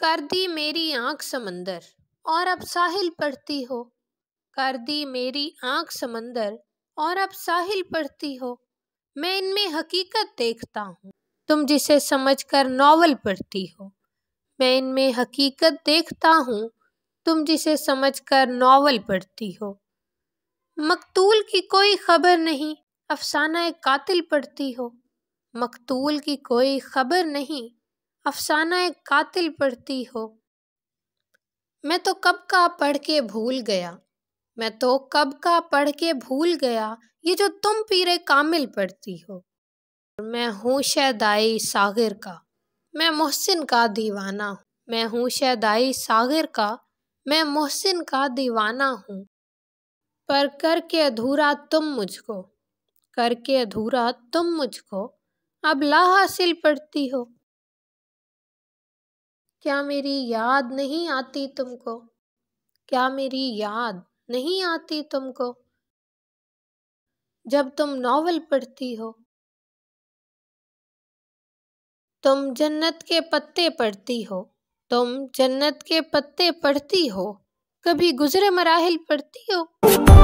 कर दी मेरी आंख समंदर और अब साहिल पढ़ती हो कर दी मेरी आंख समंदर और अब साहिल पढ़ती हो मैं इनमें हकीकत देखता हूँ तुम जिसे समझकर नावल पढ़ती हो मैं इनमें हकीकत देखता हूँ तुम जिसे समझकर नावल पढ़ती हो मकतूल की कोई खबर नहीं अफसाना कातिल पढ़ती हो मकतूल की कोई खबर नहीं अफसाना एक कातिल पढ़ती हो मैं तो कब का पढ़ के भूल गया मैं तो कब का पढ़ के भूल गया ये जो तुम पीरे कामिल पढ़ती हो मैं हूँ शहदाई सागर का मैं मोहसिन का दीवाना हूँ मैं हूँ शहदाई सागर का मैं मोहसिन का दीवाना हूँ पर करके अधूरा तुम मुझको करके अधूरा तुम मुझको अब ला हासिल पढ़ती हो क्या मेरी याद नहीं आती तुमको क्या मेरी याद नहीं आती तुमको जब तुम नावल पढ़ती हो तुम जन्नत के पत्ते पढ़ती हो तुम जन्नत के पत्ते पढ़ती हो कभी गुजरे मराहल पढ़ती हो